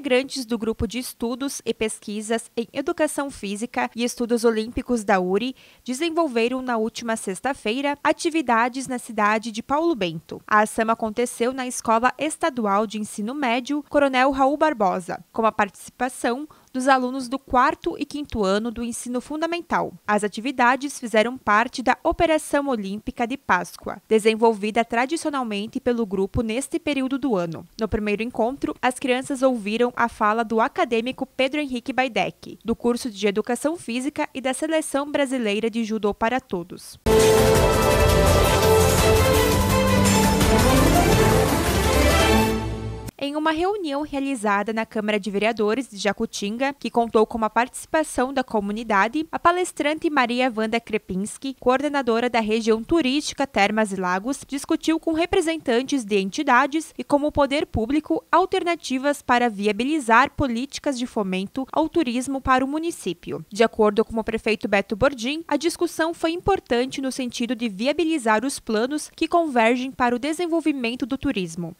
integrantes do grupo de estudos e pesquisas em educação física e estudos olímpicos da URI desenvolveram na última sexta-feira atividades na cidade de Paulo Bento. A ação aconteceu na Escola Estadual de Ensino Médio Coronel Raul Barbosa, com a participação dos alunos do quarto e quinto ano do ensino fundamental. As atividades fizeram parte da Operação Olímpica de Páscoa, desenvolvida tradicionalmente pelo grupo neste período do ano. No primeiro encontro, as crianças ouviram a fala do acadêmico Pedro Henrique Baidec, do curso de Educação Física e da Seleção Brasileira de Judô para Todos. em uma reunião realizada na Câmara de Vereadores de Jacutinga, que contou com a participação da comunidade, a palestrante Maria Wanda Krepinski, coordenadora da região turística Termas e Lagos, discutiu com representantes de entidades e como poder público alternativas para viabilizar políticas de fomento ao turismo para o município. De acordo com o prefeito Beto Bordim, a discussão foi importante no sentido de viabilizar os planos que convergem para o desenvolvimento do turismo.